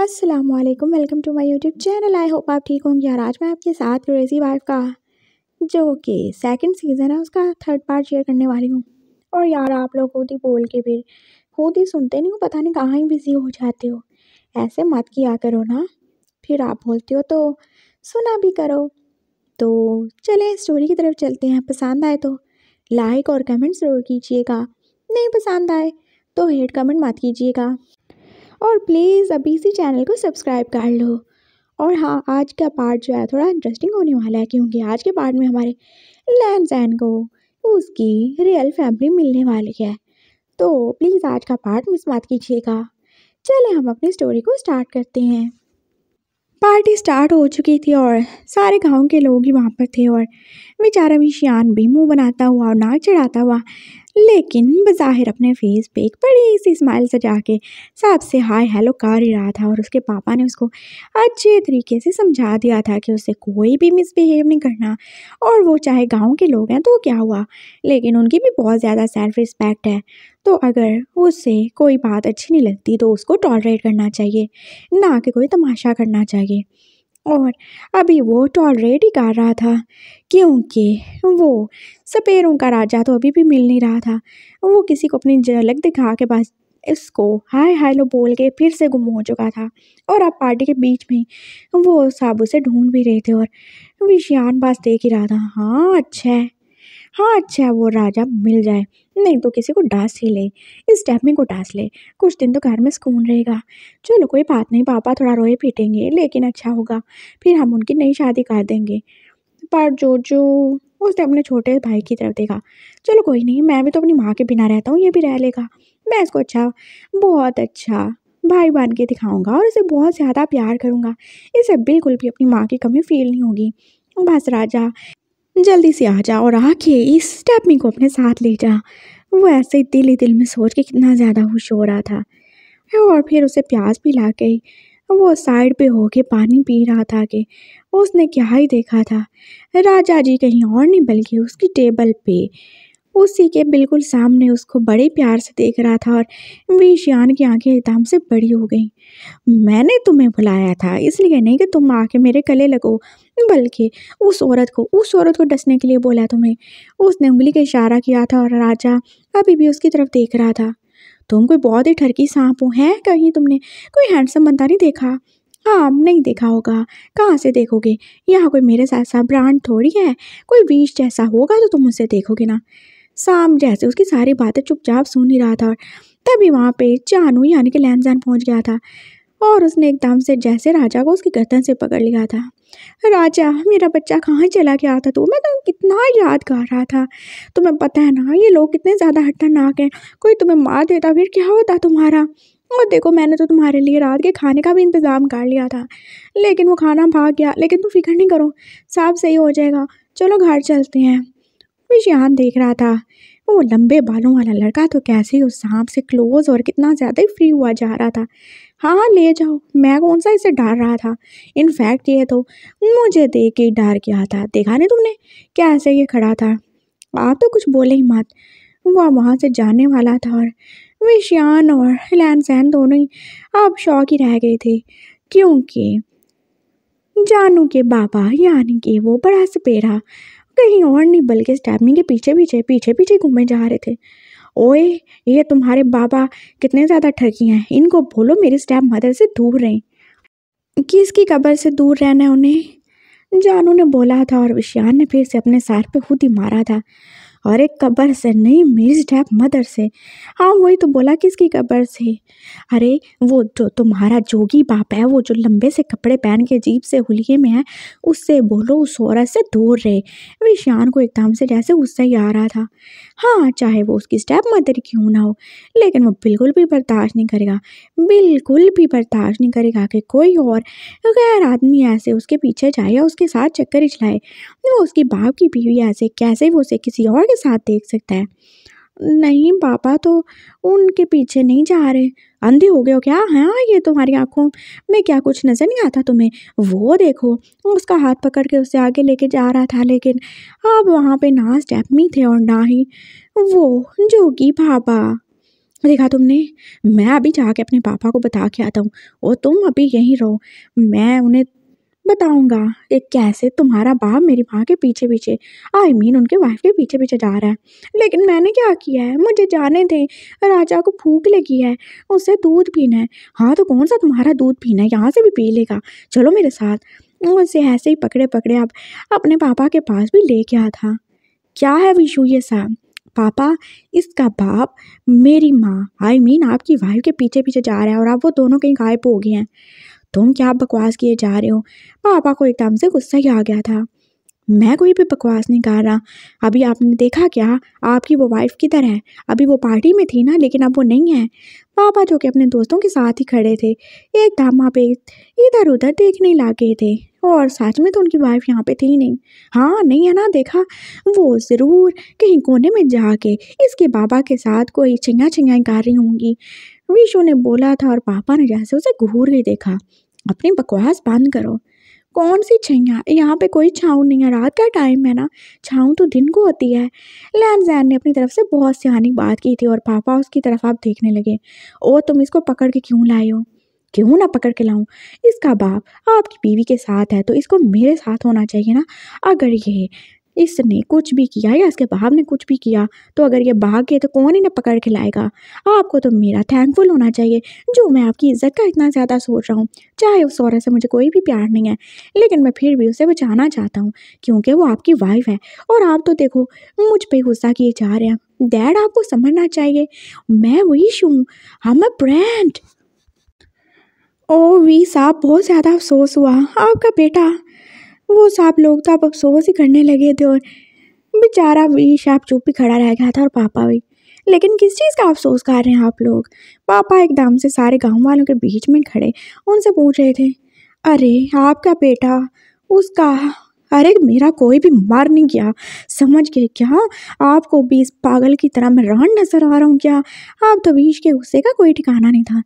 अस्सलाम वालेकुम welcome to my YouTube channel I hope आप ठीक होंगे यार आज मैं आपके साथ क्रेजी वाइफ का जो कि सेकंड सीज़न है उसका थर्ड पार्ट शेयर करने वाली हूँ और यार आप लोग खुद ही बोल के फिर खुद ही सुनते नहीं हो पता नहीं कहाँ ही बिज़ी हो जाते हो ऐसे मत किया करो ना फिर आप बोलते हो तो सुना भी करो तो चले स्टोरी की तरफ चलते हैं पसंद आए तो लाइक और कमेंट ज़रूर कीजिएगा नहीं पसंद आए तो हेट कमेंट मत कीजिएगा और प्लीज़ अभी इसी चैनल को सब्सक्राइब कर लो और हाँ आज का पार्ट जो है थोड़ा इंटरेस्टिंग होने वाला है क्योंकि आज के पार्ट में हमारे लैंड सैन को उसकी रियल फैमिली मिलने वाली है तो प्लीज़ आज का पार्ट मिस मत कीजिएगा चले हम अपनी स्टोरी को स्टार्ट करते हैं पार्टी स्टार्ट हो चुकी थी और सारे गांव के लोग ही वहाँ पर थे और बेचारा विशियान भी मुंह बनाता हुआ और नाक चढ़ाता हुआ लेकिन बज़ाहिर अपने फेस पे एक बड़ी सी स्माइल सजा के साहब से हाय हेलो कर ही रहा था और उसके पापा ने उसको अच्छे तरीके से समझा दिया था कि उसे कोई भी मिसबिहेव नहीं करना और वो चाहे गांव के लोग हैं तो क्या हुआ लेकिन उनकी भी बहुत ज़्यादा सेल्फ रिस्पेक्ट है तो अगर उसे कोई बात अच्छी नहीं लगती तो उसको टॉलरेट करना चाहिए ना कि कोई तमाशा करना चाहिए और अभी वो टॉलरेट ही कर रहा था क्योंकि वो सपेरों का राजा तो अभी भी मिल नहीं रहा था वो किसी को अपनी झलक दिखा के पास इसको हाय हाय लो बोल के फिर से गुम हो चुका था और अब पार्टी के बीच में वो साबु से ढूंढ भी रहे थे और विशियान बस देख ही रहा था हाँ अच्छा है हाँ अच्छा वो राजा मिल जाए नहीं तो किसी को डांस ही ले इस टाइप में को डांस ले कुछ दिन तो घर में सुकून रहेगा चलो कोई बात नहीं पापा थोड़ा रोए पीटेंगे लेकिन अच्छा होगा फिर हम उनकी नई शादी कर देंगे पर जो जो उसने अपने छोटे भाई की तरफ देखा चलो कोई नहीं मैं भी तो अपनी माँ के बिना रहता हूँ ये भी रह लेगा मैं इसको अच्छा बहुत अच्छा भाई बन के दिखाऊंगा और इसे बहुत ज़्यादा प्यार करूँगा इसे बिल्कुल भी अपनी माँ की कमी फील नहीं होगी बस राजा जल्दी से आ जा और आके इस स्टेपनी को अपने साथ ले जा वो ऐसे ही दिल ही दिल में सोच के कितना ज़्यादा खुश हो रहा था और फिर उसे प्यास भी ला गई वो साइड पे होके पानी पी रहा था कि उसने क्या ही देखा था राजा जी कहीं और नहीं बल्कि उसकी टेबल पे उसी के बिल्कुल सामने उसको बड़े प्यार से देख रहा था और विशियान की आंखें एकदम से बड़ी हो गई मैंने तुम्हें बुलाया था इसलिए नहीं कि तुम आके मेरे गले लगो बल्कि उस औरत को उस औरत को डसने के लिए बोला तुम्हें उसने उंगली का इशारा किया था और राजा अभी भी उसकी तरफ देख रहा था तुम कोई बहुत ही ठरकी सांप हो हैं कहीं तुमने कोई हैंडसम बंदा नहीं देखा हाँ नहीं देखा होगा कहाँ से देखोगे यहाँ कोई मेरे साथ सा ब्रांड थोड़ी है कोई बीच जैसा होगा तो तुम उससे देखोगे ना सांप जैसे उसकी सारी बातें चुपचाप सुन ही रहा था और तभी वहाँ पे जानू यानी कि जान पहुँच गया था और उसने एकदम से जैसे राजा को उसकी गर्दन से पकड़ लिया था राजा मेरा बच्चा कहाँ चला गया था तो मैं तो कितना याद कर रहा था तुम्हें पता है ना ये लोग कितने ज़्यादा खतरनाक हैं कोई तुम्हें मार देता फिर क्या होता तुम्हारा और देखो मैंने तो तुम्हारे लिए रात के खाने का भी इंतज़ाम कर लिया था लेकिन वो खाना भाग गया लेकिन तुम फिक्र नहीं करो साफ सही हो जाएगा चलो घर चलते हैं विशान देख रहा था वो लंबे बालों वाला लड़का तो कैसे उस सांप से क्लोज और कितना ज़्यादा फ्री हुआ जा रहा था हाँ हाँ ले जाओ मैं कौन सा इसे डर रहा था इनफैक्ट ये तो मुझे देख के डर गया था देखा नहीं तुमने क्या ऐसे ये खड़ा था आप तो कुछ बोले ही मत वह वहाँ से जाने वाला था और विशान और लैन सैन दोनों ही अब शौक ही रह गए थे क्योंकि जानू के बाबा यानी कि वो बड़ा सपेरा कहीं और नहीं बल्कि स्टैमी के पीछे पीछे पीछे पीछे घूमे जा रहे थे ओए ये तुम्हारे बाबा कितने ज़्यादा ठगी हैं इनको बोलो मेरी स्टैप मदर से दूर रहें किसकी कब्र से दूर रहना है उन्हें जानू ने बोला था और विशान ने फिर से अपने सार पे खुद ही मारा था और एक कब्र से नहीं मेरी स्टेप मदर से हाँ वही तो बोला किसकी कब्र से अरे वो जो तो तुम्हारा जोगी बाप है वो जो लंबे से कपड़े पहन के जीप से हुलिए में है उससे बोलो उस औरत से दूर रहे शान को एकदम से जैसे गुस्सा ही आ रहा था हाँ चाहे वो उसकी स्टेप मदर क्यों ना हो लेकिन वो बिल्कुल भी बर्दाश्त नहीं करेगा बिल्कुल भी बर्दाश्त नहीं करेगा कि कोई और गैर आदमी ऐसे उसके पीछे जाए या उसके साथ चक्कर ही चलाए वो उसकी बाप की बीवी ऐसे कैसे वो उसे किसी और के साथ देख सकता है नहीं पापा तो उनके पीछे नहीं जा रहे अंधे हो गए हो क्या हाँ ये तुम्हारी आंखों में क्या कुछ नज़र नहीं आता तुम्हें वो देखो उसका हाथ पकड़ के उसे आगे लेके जा रहा था लेकिन अब वहाँ पे ना स्टेपमी थे और ना ही वो जोगी पापा देखा तुमने मैं अभी जाके अपने पापा को बता के आता हूँ और तुम अभी यहीं रहो मैं उन्हें बताऊंगा एक कैसे तुम्हारा बाप मेरी माँ के पीछे पीछे आई I मीन mean, उनके वाइफ के पीछे पीछे जा रहा है लेकिन मैंने क्या किया है मुझे जाने दे राजा को भूख लगी है उसे दूध पीना है हाँ तो कौन सा तुम्हारा दूध पीना है यहाँ से भी पी लेगा चलो मेरे साथ उसे ऐसे ही पकड़े पकड़े अब अपने पापा के पास भी ले गया था क्या है विशु ये साहब पापा इसका बाप मेरी माँ आई मीन आपकी वाइफ के पीछे पीछे जा रहा है और आप वो दोनों कहीं गायब हो गए हैं तुम क्या बकवास किए जा रहे हो पापा को एकदम से गुस्सा ही आ गया था मैं कोई भी बकवास नहीं कर रहा अभी आपने देखा क्या आपकी वो वाइफ किधर है अभी वो पार्टी में थी ना लेकिन अब वो नहीं है पापा जो कि अपने दोस्तों के साथ ही खड़े थे एकदम आप इधर उधर देखने गए थे और सच में तो उनकी वाइफ यहाँ पे थी नहीं हाँ नहीं है ना देखा वो ज़रूर कहीं कोने में जाके इसके बाबा के साथ कोई छिंगा छिंगाई कर रही होंगी विशु ने बोला था और पापा ने जैसे उसे घूर के देखा अपनी बकवास बंद करो कौन सी छैया यहाँ पे कोई छाँव नहीं है रात का टाइम है ना छाँव तो दिन को होती है लैन जैन ने अपनी तरफ से बहुत सियानी बात की थी और पापा उसकी तरफ आप देखने लगे ओ तुम इसको पकड़ के क्यों लाए हो क्यों ना पकड़ के लाऊं इसका बाप आपकी बीवी के साथ है तो इसको मेरे साथ होना चाहिए ना अगर ये इसने कुछ भी किया या इसके बाप ने कुछ भी किया तो अगर ये भाग गए तो कौन इन्हें पकड़ के लाएगा आपको तो मेरा थैंकफुल होना चाहिए जो मैं आपकी इज्जत का इतना ज़्यादा सोच रहा हूँ चाहे उस औरत से मुझे कोई भी प्यार नहीं है लेकिन मैं फिर भी उसे बचाना चाहता हूँ क्योंकि वो आपकी वाइफ है और आप तो देखो मुझ पर गुस्सा किए जा रहे हैं डैड आपको समझना चाहिए मैं वही हूँ हम अ ब्रांड ओ वी साहब बहुत ज़्यादा अफसोस हुआ आपका बेटा वो साहब लोग तो अब अफसोस ही करने लगे थे और बेचारा भी साहब चुप ही खड़ा रह गया था और पापा भी लेकिन किस चीज़ का अफसोस कर रहे हैं आप लोग पापा एकदम से सारे गांव वालों के बीच में खड़े उनसे पूछ रहे थे अरे आपका बेटा उसका अरे मेरा कोई भी मार नहीं गया समझ गए क्या आपको भी इस पागल की तरह मैं रान नजर आ रहा हूँ क्या आप तो बीच के गुस्से का कोई ठिकाना नहीं था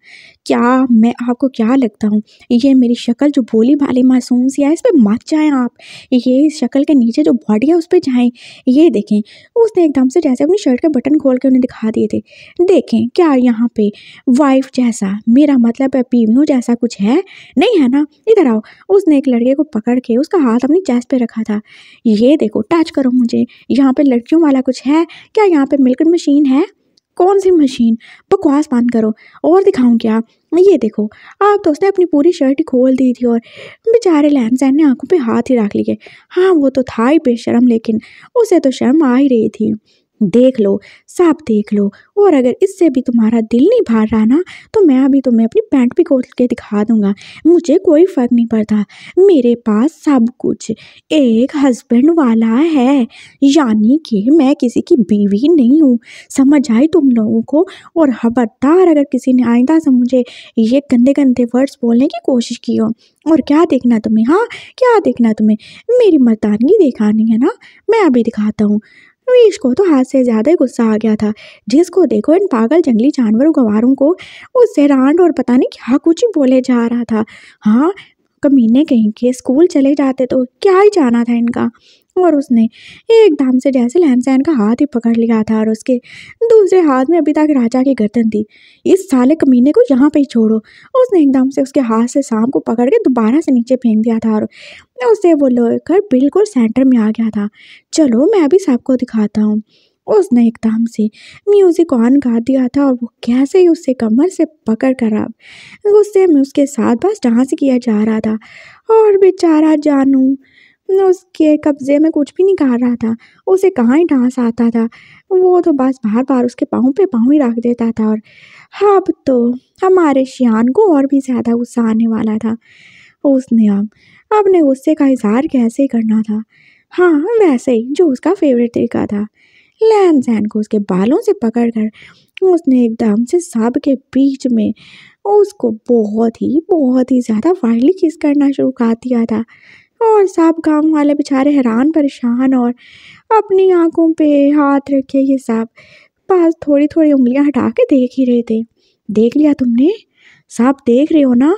क्या मैं आपको क्या लगता हूँ ये मेरी शक्ल जो भोली भाली मासूम सी है इस पर मत जाए आप ये इस शक्ल के नीचे जो बॉडी है उस पर जाए ये देखें उसने एकदम से जैसे अपनी शर्ट के बटन खोल के उन्हें दिखा दिए थे देखें क्या यहाँ पे वाइफ जैसा मेरा मतलब है पीवनू जैसा कुछ है नहीं है ना इधर आओ उसने एक लड़के को पकड़ के उसका हाथ अपनी चेस्ट पे रखा था ये देखो टच करो मुझे यहाँ पे लड़कियों वाला कुछ है क्या यहाँ पे मिल्क मशीन है कौन सी मशीन बकवास बंद करो और दिखाऊं क्या ये देखो आप तो उसने अपनी पूरी शर्ट खोल दी थी और बेचारे लैमसैन ने आंखों पे हाथ ही रख लिए हाँ वो तो था ही बेशरम लेकिन उसे तो शर्म आ ही रही थी देख लो सब देख लो और अगर इससे भी तुम्हारा दिल नहीं भर रहा ना तो मैं अभी तुम्हें अपनी पैंट भी खोल के दिखा दूंगा मुझे कोई फ़र्क नहीं पड़ता मेरे पास सब कुछ एक हस्बैंड वाला है यानी कि मैं किसी की बीवी नहीं हूँ समझ आई तुम लोगों को और खबरदार अगर किसी ने आइंदा से मुझे ये गंदे गंदे वर्ड्स बोलने की कोशिश की हो और क्या देखना तुम्हें हाँ क्या देखना तुम्हें मेरी मरदानगी दिखानी है ना मैं अभी दिखाता हूँ नरेश तो को तो हाथ से ज़्यादा ही गुस्सा आ गया था जिसको देखो इन पागल जंगली जानवरों गवारों को उससे रांड और पता नहीं क्या कुछ ही बोले जा रहा था हाँ कमीने कहीं के स्कूल चले जाते तो क्या ही जाना था इनका और उसने एकदम से जैसे लहन का हाथ ही पकड़ लिया था और उसके दूसरे हाथ में अभी तक राजा की गर्दन थी इस साले कमीने को यहाँ पे ही छोड़ो उसने एकदम से उसके हाथ से सांप को पकड़ के दोबारा से नीचे फेंक दिया था और उससे वो लोकर बिल्कुल सेंटर में आ गया था चलो मैं अभी साहब को दिखाता हूँ उसने एकदम से म्यूज़िक ऑन गा दिया था और वो कैसे ही उससे कमर से पकड़ कर अब गुस्से में उसके साथ बस डांस किया जा रहा था और बेचारा जानू उसके कब्ज़े में कुछ भी नहीं कर रहा था उसे कहाँ ही डांस आता था वो तो बस बार बार उसके पाँव पे पाँव ही रख देता था और अब तो हमारे शियान को और भी ज़्यादा गुस्सा आने वाला था उसने अब अपने गुस्से का इजहार कैसे करना था हाँ वैसे ही जो उसका फेवरेट तरीका था लैन सैन को उसके बालों से पकड़कर उसने एकदम से सब के बीच में उसको बहुत ही बहुत ही ज़्यादा वाइल्डली किस करना शुरू कर दिया था और सब गांव वाले बेचारे हैरान परेशान और अपनी आंखों पे हाथ रखे ये सब पास थोड़ी थोड़ी उंगलियां हटा के देख ही रहे थे देख लिया तुमने सब देख रहे हो ना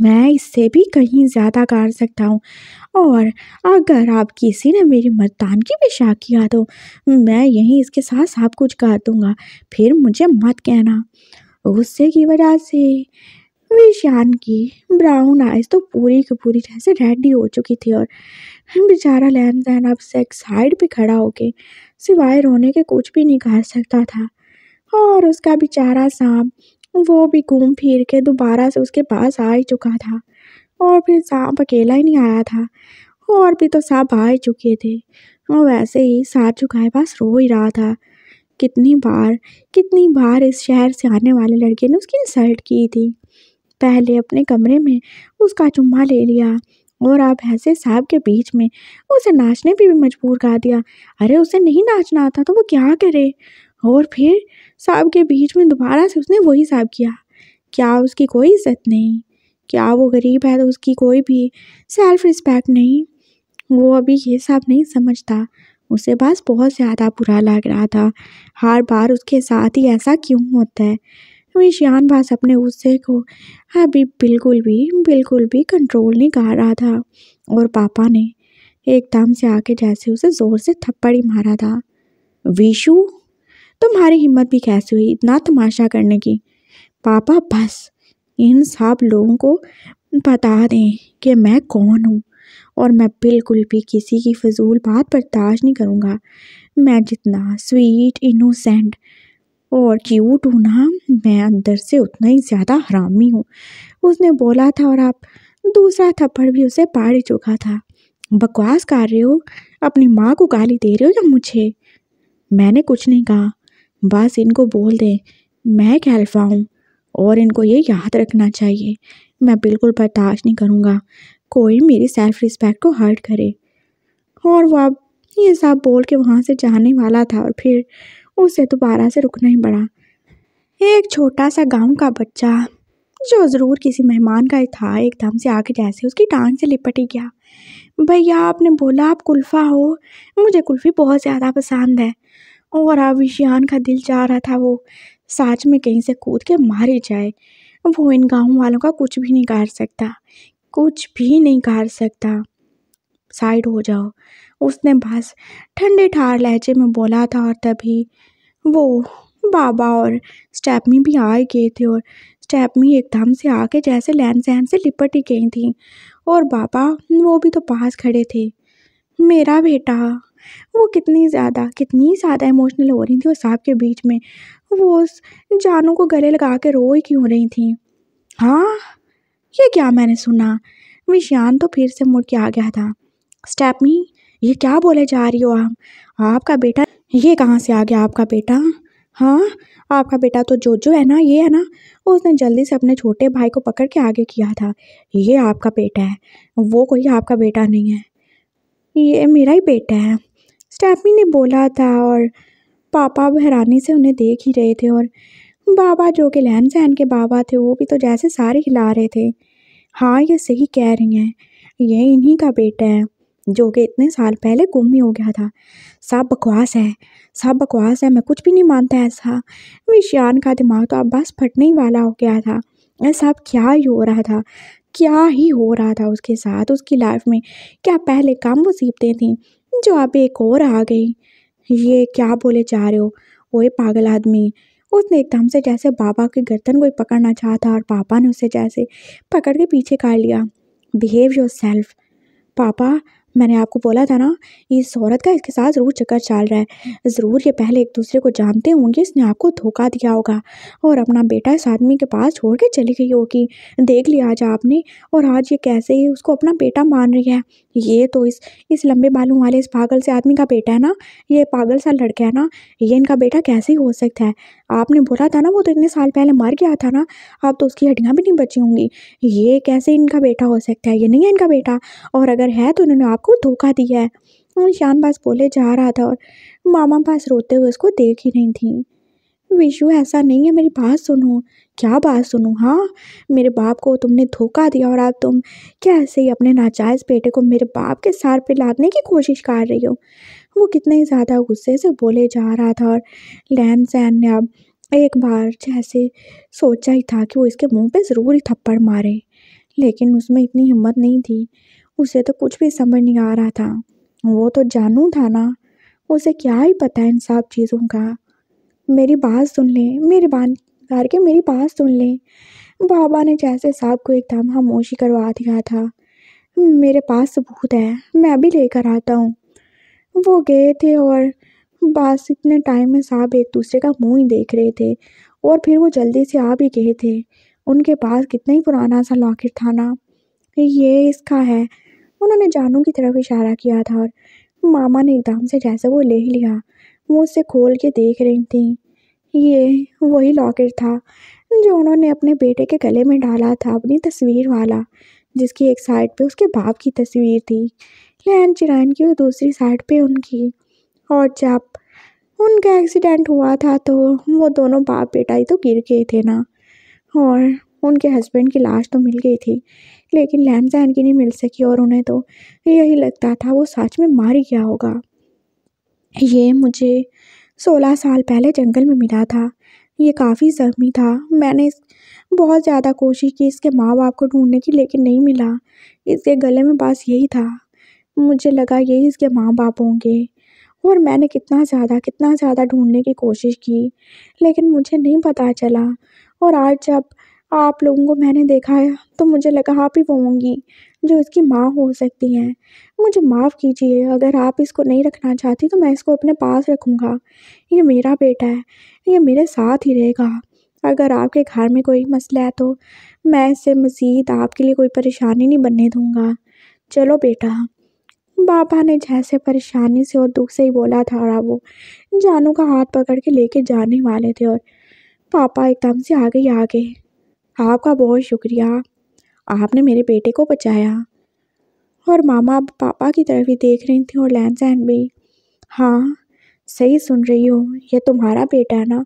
मैं इससे भी कहीं ज़्यादा कर सकता हूँ और अगर आप किसी ने मेरी मर्दान की भी शाख किया तो मैं यहीं इसके साथ सब कुछ कर दूँगा फिर मुझे मत कहना गुस्से की वजह से विशान की ब्राउन आइज तो पूरी की पूरी जैसे रेडी हो चुकी थी और बेचारा लैन दैन अब एक साइड पर खड़ा होके सिवाय रोने के कुछ भी नहीं कर सकता था और उसका बेचारा सांप वो भी घूम फिर के दोबारा से उसके पास आ ही चुका था और फिर सांप अकेला ही नहीं आया था और भी तो सांप आ ही चुके थे और वैसे ही सांप चुकाए पास रो ही रहा था कितनी बार कितनी बार इस शहर से आने वाले लड़के ने उसकी इंसल्ट की थी पहले अपने कमरे में उसका चुम्मा ले लिया और आप ऐसे साहब के बीच में उसे नाचने पे भी मजबूर कर दिया अरे उसे नहीं नाचना आता तो वो क्या करे और फिर साहब के बीच में दोबारा से उसने वही साहब किया क्या उसकी कोई इज्जत नहीं क्या वो गरीब है तो उसकी कोई भी सेल्फ रिस्पेक्ट नहीं वो अभी ये सब नहीं समझता उसे बस बहुत ज़्यादा बुरा लग रहा था हर बार उसके साथ ही ऐसा क्यों होता है विशान बस अपने गुस्से को अभी बिल्कुल भी बिल्कुल भी कंट्रोल नहीं कर रहा था और पापा ने एकदम से आके जैसे उसे ज़ोर से थप्पड़ ही मारा था विशु तुम्हारी हिम्मत भी कैसे हुई इतना तमाशा करने की पापा बस इन सब लोगों को बता दें कि मैं कौन हूँ और मैं बिल्कुल भी किसी की फजूल बात बर्दाश्त नहीं करूँगा मैं जितना स्वीट इनोसेंट और क्यूट हूँ ना मैं अंदर से उतना ही ज़्यादा हरामी हूँ उसने बोला था और आप दूसरा थप्पड़ भी उसे पाड़ चुका था बकवास कर रहे हो अपनी माँ को गाली दे रहे हो या मुझे मैंने कुछ नहीं कहा बस इनको बोल दें मैं क्या हूँ और इनको ये याद रखना चाहिए मैं बिल्कुल बर्दाश्त नहीं करूँगा कोई मेरी सेल्फ़ रिस्पेक्ट को हर्ट करे और वह अब ये सब बोल के वहाँ से जाने वाला था और फिर उसे दोबारा से रुकना ही पड़ा एक छोटा सा गांव का बच्चा जो ज़रूर किसी मेहमान का ही था एकदम से आके जैसे उसकी टांग से लिपट ही गया भैया आपने बोला आप कुल्फ़ा हो मुझे कुल्फ़ी बहुत ज़्यादा पसंद है और आविशान का दिल चाह रहा था वो साँच में कहीं से कूद के मारे जाए वो इन गाँव वालों का कुछ भी नहीं कर सकता कुछ भी नहीं कर सकता साइड हो जाओ उसने बस ठंडे ठार लहजे में बोला था और तभी वो बाबा और स्टैपमी भी आ गए थे और स्टैपमी एकदम से आके जैसे लैन सहन से लिपट ही गई थी और बाबा वो भी तो पास खड़े थे मेरा बेटा वो कितनी ज़्यादा कितनी ज़्यादा इमोशनल हो रही थी उस साहब के बीच में वो उस जानू को गले लगा के रो ही क्यों रही थी हाँ ये क्या मैंने सुना विशान तो फिर से मुड़ के आ गया था स्टेपनी ये क्या बोले जा रही हो आप आपका बेटा ये कहाँ से आ गया आपका बेटा हाँ आपका बेटा तो जो जो है ना ये है ना उसने जल्दी से अपने छोटे भाई को पकड़ के आगे किया था ये आपका बेटा है वो कोई आपका बेटा नहीं है ये मेरा ही बेटा है टैमी ने बोला था और पापा हैरानी से उन्हें देख ही रहे थे और बाबा जो कि लहन सहन के बाबा थे वो भी तो जैसे सारे हिला रहे थे हाँ ये सही कह रही हैं ये इन्हीं का बेटा है जो कि इतने साल पहले गुम ही हो गया था सब बकवास है सब बकवास है मैं कुछ भी नहीं मानता ऐसा विशान का दिमाग तो अब बस फटने ही वाला हो गया था ऐसा क्या ही हो रहा था क्या ही हो रहा था उसके साथ उसकी लाइफ में क्या पहले कम मुसीबतें थीं जवाब में एक और आ गई ये क्या बोले जा रहे हो ओए पागल आदमी उसने एकदम से जैसे बाबा के गर्दन को पकड़ना चाहा था और पापा ने उसे जैसे पकड़ के पीछे काट लिया बिहेव योर सेल्फ पापा मैंने आपको बोला था ना इस औरत का इसके साथ ज़रूर चक्कर चल रहा है ज़रूर ये पहले एक दूसरे को जानते होंगे इसने आपको धोखा दिया होगा और अपना बेटा इस आदमी के पास छोड़ के चली गई होगी देख लिया आज आपने और आज ये कैसे ही उसको अपना बेटा मान रही है ये तो इस इस लंबे बालों वाले इस पागल से आदमी का बेटा है ना ये पागल सा लड़का है ना ये इनका बेटा कैसे ही हो सकता है आपने बोला था ना वो तो इतने साल पहले मर गया था ना अब तो उसकी हड्डियाँ भी नहीं बची होंगी ये कैसे इनका बेटा हो सकता है ये नहीं है इनका बेटा और अगर है तो इन्होंने आपको धोखा दिया है उन शान पास बोले जा रहा था और मामा पास रोते हुए उसको देख ही नहीं थी विशु ऐसा नहीं है मेरी बात सुनो क्या बात सुनो हाँ मेरे बाप को तुमने धोखा दिया और अब तुम कैसे ही अपने नाजायज़ बेटे को मेरे बाप के सार पे लादने की कोशिश कर रही हो वो कितने ही ज़्यादा गुस्से से बोले जा रहा था और लैन सैन ने अब एक बार जैसे सोचा ही था कि वो इसके मुंह पे ज़रूर ही थप्पड़ मारे लेकिन उसमें इतनी हिम्मत नहीं थी उसे तो कुछ भी समझ नहीं आ रहा था वो तो जानू था ना उसे क्या ही पता है इन सब चीज़ों का मेरी बात सुन ले मेरी बात करके मेरी बात सुन ले बाबा ने जैसे साहब को एकदम खामोशी करवा दिया था मेरे पास सबूत है मैं अभी लेकर आता हूँ वो गए थे और बस इतने टाइम में साहब एक दूसरे का मुंह ही देख रहे थे और फिर वो जल्दी से आ भी गए थे उनके पास कितना ही पुराना सा लॉकेट था ना ये इसका है उन्होंने जानू की तरफ इशारा किया था और मामा ने एकदम से जैसे वो ले लिया वो उसे खोल के देख रही थी ये वही लॉकेट था जो उन्होंने अपने बेटे के गले में डाला था अपनी तस्वीर वाला जिसकी एक साइड पे उसके बाप की तस्वीर थी लैन चिरान की और दूसरी साइड पे उनकी और जब उनका एक्सीडेंट हुआ था तो वो दोनों बाप बेटा ही तो गिर गए थे ना और उनके हस्बैंड की लाश तो मिल गई थी लेकिन लैन सैन की नहीं मिल सकी और उन्हें तो यही लगता था वो सच में मार ही गया होगा ये मुझे सोलह साल पहले जंगल में मिला था ये काफ़ी ज़ख्मी था मैंने बहुत ज़्यादा कोशिश की इसके माँ बाप को ढूंढने की लेकिन नहीं मिला इसके गले में बस यही था मुझे लगा यही इसके माँ बाप होंगे और मैंने कितना ज़्यादा कितना ज़्यादा ढूंढने की कोशिश की लेकिन मुझे नहीं पता चला और आज जब आप लोगों को मैंने देखा है तो मुझे लगा आप ही वो होंगी जो इसकी माँ हो सकती हैं मुझे माफ़ कीजिए अगर आप इसको नहीं रखना चाहती तो मैं इसको अपने पास रखूँगा ये मेरा बेटा है ये मेरे साथ ही रहेगा अगर आपके घर में कोई मसला है तो मैं इससे मज़ीद आपके लिए कोई परेशानी नहीं बनने दूँगा चलो बेटा बाबा ने जैसे परेशानी से और दुख से ही बोला था और वो जानू का हाथ पकड़ के लेके जाने वाले थे और पापा एकदम से आ ही आगे आपका बहुत शुक्रिया आपने मेरे बेटे को बचाया और मामा अब पापा की तरफ ही देख रही थी और लैन सैन भी हाँ सही सुन रही हो यह तुम्हारा बेटा है ना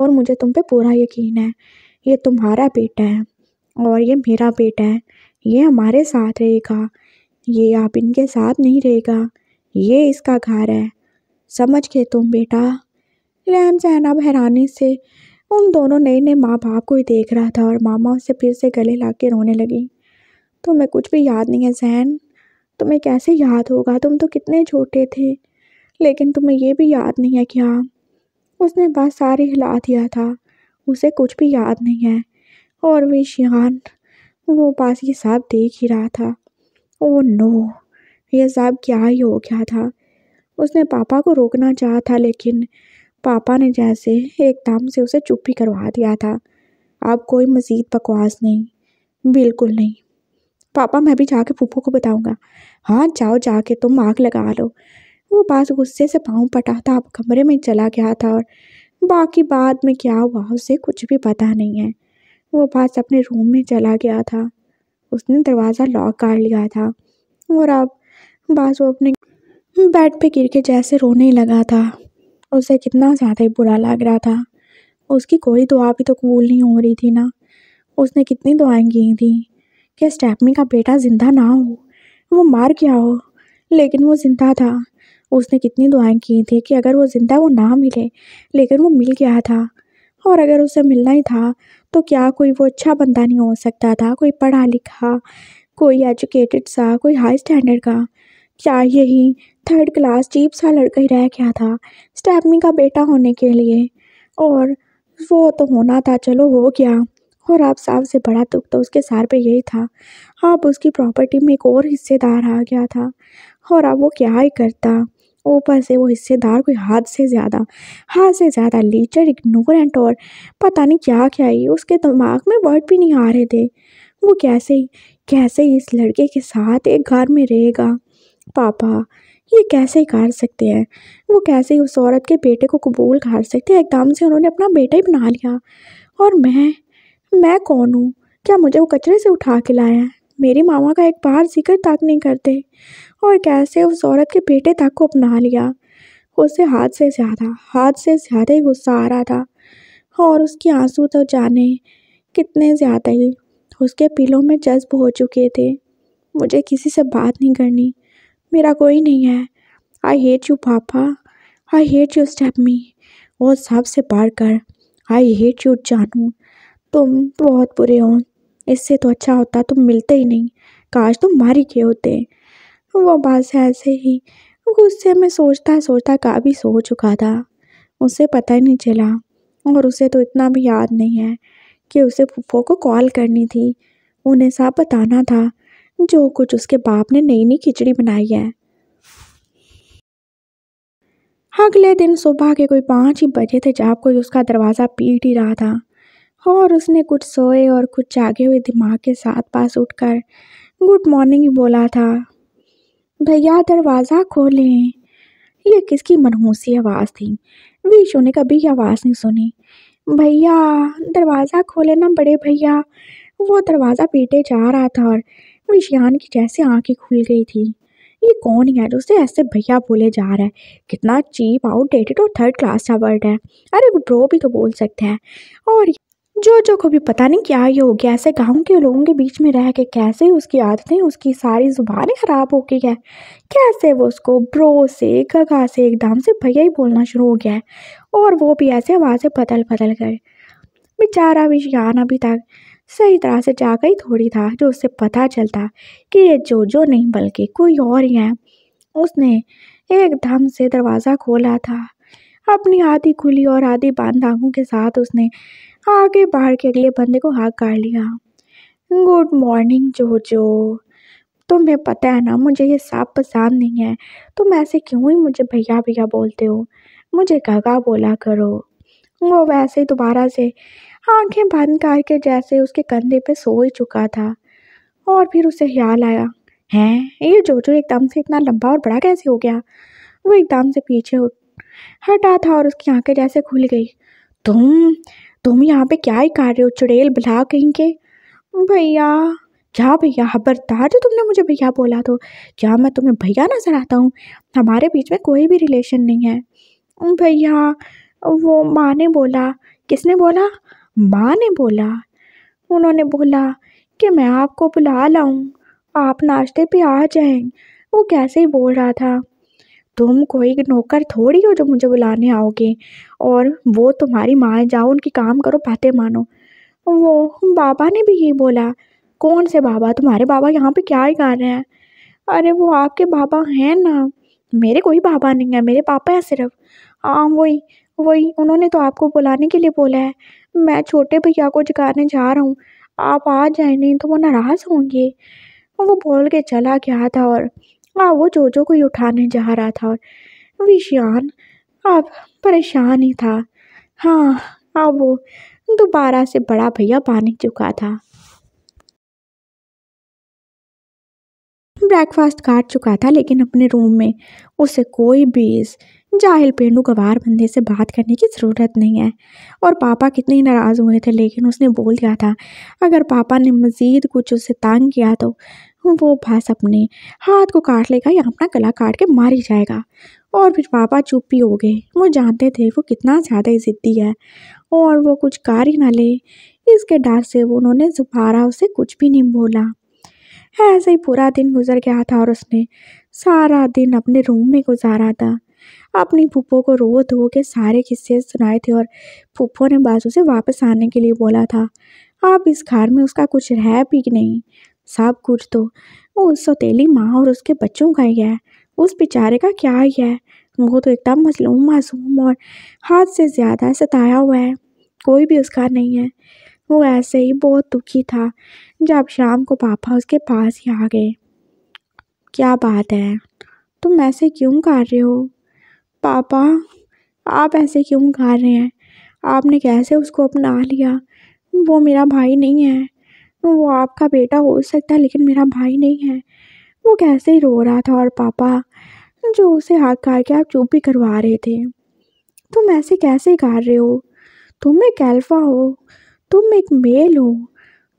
और मुझे तुम पे पूरा यकीन है ये तुम्हारा बेटा है और ये मेरा बेटा है ये हमारे साथ रहेगा ये आप इनके साथ नहीं रहेगा ये इसका घर है समझ के तुम बेटा लैन सैन अब हैरानी से उन दोनों नए नए माँ बाप को ही देख रहा था और मामा उसे फिर से गले ला के रोने लगी तुम्हें तो कुछ भी याद नहीं है जहन तुम्हें कैसे याद होगा तुम तो कितने छोटे थे लेकिन तुम्हें यह भी याद नहीं है क्या हाँ, उसने बस सारी हिला दिया था उसे कुछ भी याद नहीं है और विशियान वो पास ये साहब देख ही रहा था ओ नो ये साहब क्या ही हो गया था उसने पापा को रोकना चाहा था लेकिन पापा ने जैसे एकदम से उसे चुप ही करवा दिया था अब कोई मज़ीद बकवास नहीं बिल्कुल नहीं पापा मैं भी जाके फूफो को बताऊंगा हाँ जाओ जाके तुम आग लगा लो वो बात गुस्से से पाँव पटा था अब कमरे में चला गया था और बाकी बाद में क्या हुआ उसे कुछ भी पता नहीं है वो बात अपने रूम में चला गया था उसने दरवाज़ा लॉक कर लिया था और अब बास वो अपने बेड पे गिर के जैसे रोने लगा था उसे कितना ज़्यादा ही बुरा लग रहा था उसकी कोई दुआ भी तो कबूल नहीं हो रही थी ना उसने कितनी दुआएं की थी कि स्टैपमी का बेटा ज़िंदा ना हो वो मार गया हो लेकिन वो ज़िंदा था उसने कितनी दुआएं की थी कि अगर वो ज़िंदा वो ना मिले लेकिन वो मिल गया था और अगर उसे मिलना ही था तो क्या कोई वो अच्छा बंदा नहीं हो सकता था कोई पढ़ा लिखा कोई एजुकेटेड सा कोई हाई स्टैंडर्ड का क्या यही थर्ड क्लास जीप सा लड़का ही रह गया था स्टैपनी का बेटा होने के लिए और वो तो होना था चलो हो गया और अब सबसे बड़ा दुख तो उसके सार पे यही था अब उसकी प्रॉपर्टी में एक और हिस्सेदार आ गया था और अब वो क्या ही करता ऊपर से वो हिस्सेदार कोई हाथ से ज़्यादा हाथ से ज़्यादा लीचर इग्नोरेंट और पता नहीं क्या क्या ही उसके दिमाग में वर्ड भी नहीं आ रहे थे वो कैसे कैसे ही इस लड़के के साथ एक घर में रहेगा पापा ये कैसे कर सकते हैं वो कैसे उस औरत के बेटे को कबूल कर सकते हैं एकदम से उन्होंने अपना बेटा ही बना लिया और मैं मैं कौन हूँ क्या मुझे वो कचरे से उठा के लाया है मेरी मामा का एक बार जिक्र तक नहीं करते और कैसे उस औरत के बेटे तक को अपना लिया उसे हाथ से ज़्यादा हाथ से ज़्यादा ही गुस्सा आ रहा था और उसकी आंसू तो जाने कितने ज़्यादा ही उसके पीलों में जज्ब हो चुके थे मुझे किसी से बात नहीं करनी मेरा कोई नहीं है आई हेट यू पापा आई हेट यू स्टेप मी सब से पार कर आई हेट यू जानू तुम बहुत बुरे हो इससे तो अच्छा होता तुम मिलते ही नहीं काश तुम मार ही होते वो बस ऐसे ही गुस्से में सोचता सोचता का भी सो चुका था उसे पता ही नहीं चला और उसे तो इतना भी याद नहीं है कि उसे फूफो को कॉल करनी थी उन्हें सब बताना था जो कुछ उसके बाप ने नई नई खिचड़ी बनाई है अगले दिन सुबह के कोई पाँच ही बजे थे जब कोई उसका दरवाज़ा पीट ही रहा था और उसने कुछ सोए और कुछ जागे हुए दिमाग के साथ पास उठकर गुड मॉर्निंग बोला था भैया दरवाज़ा खोलें ये किसकी मनहूसी आवाज़ थी विशु ने कभी आवाज़ नहीं सुनी भैया दरवाज़ा खोले ना बड़े भैया वो दरवाज़ा पीटे जा रहा था और विशियान की जैसे आंखें खुल गई थी ये कौन है जो उसे ऐसे भैया बोले जा रहा है कितना चीप आउटडेटेड और थर्ड क्लास का वर्ड है अरे वो ब्रो भी तो बोल सकते हैं और जो जो को भी पता नहीं क्या ये हो गया ऐसे गांव के लोगों के बीच में रह के कैसे उसकी आदतें उसकी सारी जुबानें ख़राब हो गई है कैसे वो उसको ब्रो से गगा से एकदम से भैया ही बोलना शुरू हो गया है और वो भी ऐसे आवाज़ें बदल बदल गए बेचारा विशियान अभी तक सही तरह से जागा ही थोड़ी था जो उससे पता चलता कि ये जो जो नहीं बल्कि कोई और ही है उसने एकदम से दरवाज़ा खोला था अपनी आधी खुली और आधी बांध आंखों के साथ उसने आगे बाहर के अगले बंदे को हाँ कर लिया गुड मॉर्निंग जो जो तुम्हें पता है ना मुझे ये सब पसंद नहीं है तुम ऐसे क्यों ही मुझे भैया भैया बोलते हो मुझे गगा बोला करो वो वैसे ही दोबारा से हाँ, आंखें बंद करके जैसे उसके कंधे पे सो ही चुका था और फिर उसे ख्याल आया हैं ये जोजो एकदम से इतना लंबा और बड़ा कैसे हो गया वो एकदम से पीछे हटा था और उसकी आंखें जैसे खुल गई तुम तुम यहाँ पे क्या ही कर रहे हो चुड़ैल बुला कहीं के भैया क्या भैया खबरदार जो तो तुमने मुझे भैया बोला तो क्या मैं तुम्हें भैया नजर आता हूँ हमारे बीच में कोई भी रिलेशन नहीं है भैया वो माँ ने बोला किसने बोला माँ ने बोला उन्होंने बोला कि मैं आपको बुला लाऊं आप नाश्ते पे आ जाएं वो कैसे ही बोल रहा था तुम कोई नौकर थोड़ी हो जो मुझे बुलाने आओगे और वो तुम्हारी माँ जाओ उनकी काम करो पाते मानो वो बाबा ने भी यही बोला कौन से बाबा तुम्हारे बाबा यहाँ पे क्या ही कर रहे हैं अरे वो आपके बाबा हैं ना मेरे कोई बाबा नहीं है मेरे पापा हैं सिर्फ हाँ वही वही उन्होंने तो आपको बुलाने के लिए बोला है मैं छोटे भैया को जगाने जा रहा हूँ आप आ जाए नहीं तो वो नाराज़ होंगे वो बोल के चला गया था और हाँ वो जो जो कोई उठाने जा रहा था और विशान अब परेशान ही था हाँ अब वो दोबारा से बड़ा भैया पानी चुका था ब्रेकफास्ट काट चुका था लेकिन अपने रूम में उसे कोई बेस जाहिल पेंडू गवार बंदे से बात करने की ज़रूरत नहीं है और पापा कितने ही नाराज़ हुए थे लेकिन उसने बोल दिया था अगर पापा ने मज़ीद कुछ उससे तंग किया तो वो बस अपने हाथ को काट लेगा या अपना गला काट के मार ही जाएगा और फिर पापा चुप ही हो गए वो जानते थे वो कितना ज़्यादा ज़िद्दी है और वो कुछ कार ही ना ले इसके डर से वो उन्होंने दोबारा उसे कुछ भी नहीं बोला ऐसे ही पूरा दिन गुजर गया था और उसने सारा दिन अपने रूम में गुजारा था अपनी फूफो को रो धो के सारे किस्से सुनाए थे और फूफो ने बाजू से वापस आने के लिए बोला था अब इस घर में उसका कुछ है भी नहीं सब कुछ तो वो उस सौतीली माँ और उसके बच्चों का ही है उस बेचारे का क्या ही है वो तो एकदम मजलूम मासूम और हाथ से ज़्यादा सताया हुआ है कोई भी उसका नहीं है वो ऐसे ही बहुत दुखी था जब शाम को पापा उसके पास ही आ गए क्या बात है तुम ऐसे क्यों कर रहे हो पापा आप ऐसे क्यों खा रहे हैं आपने कैसे उसको अपना लिया वो मेरा भाई नहीं है वो आपका बेटा हो सकता है लेकिन मेरा भाई नहीं है वो कैसे ही रो रहा था और पापा जो उसे हाथ काट के आप चुप भी करवा रहे थे तुम ऐसे कैसे कर रहे हो तुम एक कैल्फा हो तुम एक मेल हो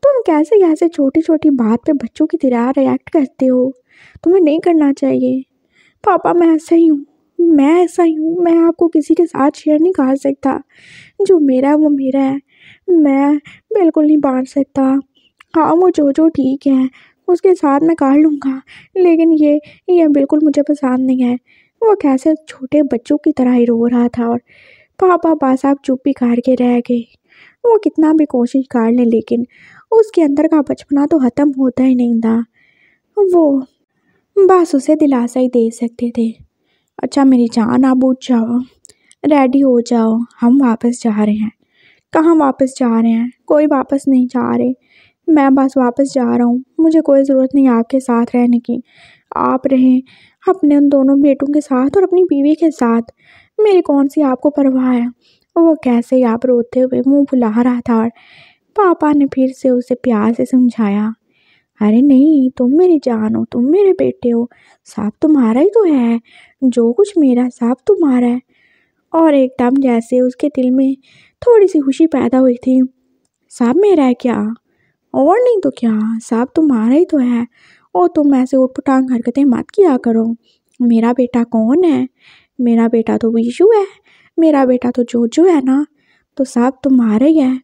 तुम कैसे कैसे छोटी छोटी बात पे बच्चों की तरह रिएक्ट करते हो तुम्हें नहीं करना चाहिए पापा मैं ऐसे ही हूँ मैं ऐसा ही हूँ मैं आपको किसी के साथ शेयर नहीं कर सकता जो मेरा है वो मेरा है मैं बिल्कुल नहीं बांट सकता हाँ वो जो जो ठीक है उसके साथ मैं काट लूँगा लेकिन ये ये बिल्कुल मुझे पसंद नहीं है वो कैसे छोटे बच्चों की तरह ही रो रहा था और पापा बास आप चुप भी के रह गए वो कितना भी कोशिश कर लें लेकिन उसके अंदर का बचपना तो ख़त्म होता ही नहीं था वो बस उसे दिलासा ही दे सकते थे अच्छा मेरी जान आप उठ जाओ रेडी हो जाओ हम वापस जा रहे हैं कहाँ वापस जा रहे हैं कोई वापस नहीं जा रहे मैं बस वापस जा रहा हूँ मुझे कोई ज़रूरत नहीं आपके साथ रहने की आप रहें अपने उन दोनों बेटों के साथ और अपनी बीवी के साथ मेरी कौन सी आपको परवाह है वो कैसे आप रोते हुए मुंह फुला रहा था और पापा ने फिर से उसे प्यार से समझाया अरे नहीं तुम मेरी जान हो तुम मेरे बेटे हो सांप तुम्हारा ही तो है जो कुछ मेरा सांप तुम्हारा है और एकदम जैसे उसके दिल में थोड़ी सी खुशी पैदा हुई थी सांप मेरा है क्या और नहीं तो क्या सांप तुम्हारा ही तो है और तुम ऐसे पुटांग हरकतें मत किया करो मेरा बेटा कौन है मेरा बेटा तो विशु है मेरा बेटा तो जोजू है ना तो साहब तुम्हारा ही है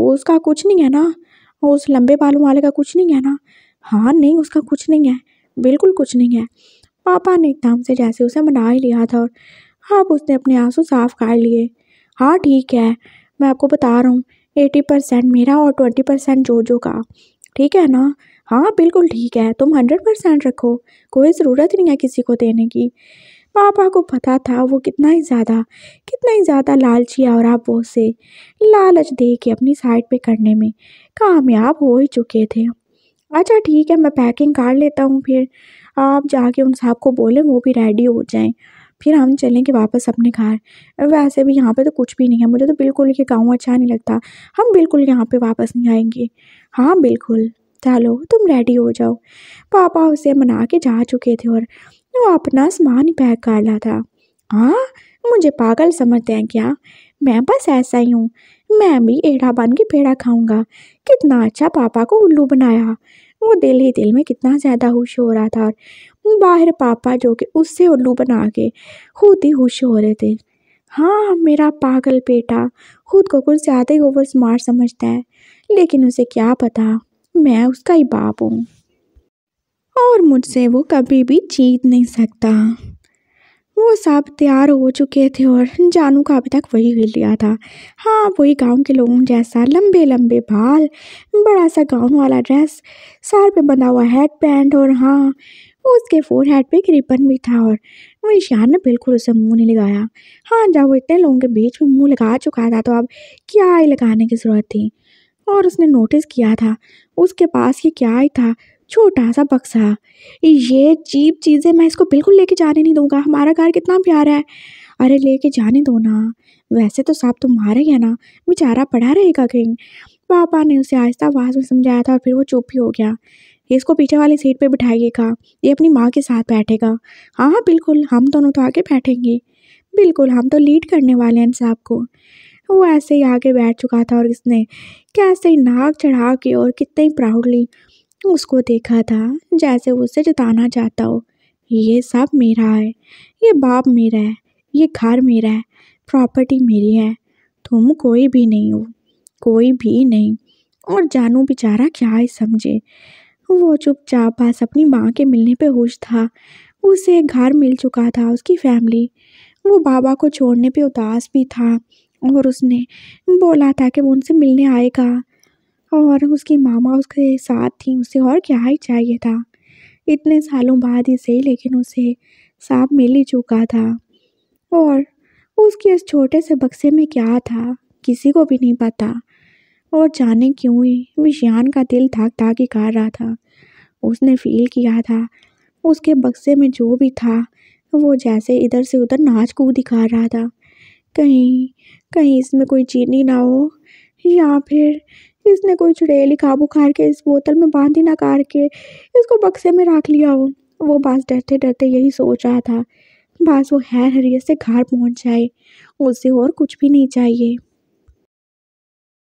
उसका कुछ नहीं है ना और उस लंबे बालों वाले का कुछ नहीं है ना हाँ नहीं उसका कुछ नहीं है बिल्कुल कुछ नहीं है पापा ने एकदम से जैसे उसे मना ही लिया था और अब उसने अपने आंसू साफ कर लिए हाँ ठीक है मैं आपको बता रहा हूँ एटी परसेंट मेरा और ट्वेंटी परसेंट जोजो का ठीक है ना हाँ बिल्कुल ठीक है तुम हंड्रेड परसेंट रखो कोई ज़रूरत नहीं है किसी को देने की पापा को पता था वो कितना ही ज़्यादा कितना ही ज़्यादा लालची और आप वो से लालच दे के अपनी साइड पे करने में कामयाब हो ही चुके थे अच्छा ठीक है मैं पैकिंग कर लेता हूँ फिर आप जाके उन साहब को बोलें वो भी रेडी हो जाएं फिर हम चलेंगे वापस अपने घर वैसे भी यहाँ पे तो कुछ भी नहीं है मुझे तो बिल्कुल ये गाँव अच्छा नहीं लगता हम बिल्कुल यहाँ पर वापस नहीं आएंगे हाँ बिल्कुल चलो तुम रेडी हो जाओ पापा उसे मना के जा चुके थे और वो अपना सामान पैक कर रहा था हाँ मुझे पागल समझते हैं क्या मैं बस ऐसा ही हूँ मैं भी एड़ा बन के पेड़ा खाऊंगा कितना अच्छा पापा को उल्लू बनाया वो दिल ही दिल में कितना ज़्यादा खुश हो रहा था और बाहर पापा जो कि उससे उल्लू बना के खुद ही खुश हो रहे थे हाँ मेरा पागल बेटा खुद को कुछ ज़्यादा ही ओवर स्मार्ट समझता है लेकिन उसे क्या पता मैं उसका ही बाप हूँ और मुझसे वो कभी भी जीत नहीं सकता वो सब तैयार हो चुके थे और जानू का अभी तक वही लिया था हाँ वही गांव के लोगों जैसा लंबे लंबे बाल बड़ा सा गाउन वाला ड्रेस सर पे बंधा हुआ हेड पैंट और हाँ उसके फोर हेड पे क्रीपन भी था और वो ईशान ने बिल्कुल उसे मुंह नहीं लगाया हाँ जब वो इतने लोगों के बीच में मुंह लगा चुका था तो अब क्या ही लगाने की ज़रूरत थी और उसने नोटिस किया था उसके पास ये क्या ही था छोटा सा बक्सा ये चीप चीज़ें मैं इसको बिल्कुल लेके जाने नहीं दूंगा हमारा घर कितना प्यारा है अरे लेके जाने दो ना वैसे तो साहब तुम मारे है ना बेचारा पढ़ा रहेगा कहीं पापा ने उसे आहिस्ता आवाज़ में समझाया था और फिर वो चुप ही हो गया इसको पीछे वाली सीट पे बिठाइएगा ये अपनी माँ के साथ बैठेगा हाँ हाँ बिल्कुल हम दोनों तो आगे बैठेंगे बिल्कुल हम तो लीड करने वाले हैं साहब को वो ऐसे ही आगे बैठ चुका था और इसने कैसे नाक चढ़ा के और कितने ही प्राउडली उसको देखा था जैसे उसे जताना चाहता हो ये सब मेरा है ये बाप मेरा है ये घर मेरा है प्रॉपर्टी मेरी है तुम कोई भी नहीं हो कोई भी नहीं और जानू बेचारा क्या है समझे वो चुपचाप बस अपनी माँ के मिलने पे खुश था उसे घर मिल चुका था उसकी फैमिली वो बाबा को छोड़ने पे उदास भी था और उसने बोला था कि वो उनसे मिलने आएगा और उसके मामा उसके साथ थी उसे और क्या ही चाहिए था इतने सालों बाद ही सही लेकिन उसे सांप मिल ही चुका था और उसके इस छोटे से बक्से में क्या था किसी को भी नहीं पता और जाने क्यों ही विशान का दिल धाक धाक ही कर रहा था उसने फील किया था उसके बक्से में जो भी था वो जैसे इधर से उधर नाच कूद दिखा रहा था कहीं कहीं इसमें कोई चीनी ना हो या फिर इसने कोई चुड़ैली काबू खार के इस बोतल में बांधी कार के इसको बक्से में रख लिया हो वो बास डरते डरते यही सोच रहा था बास वो हैर हरियत से घर पहुंच जाए उसे और कुछ भी नहीं चाहिए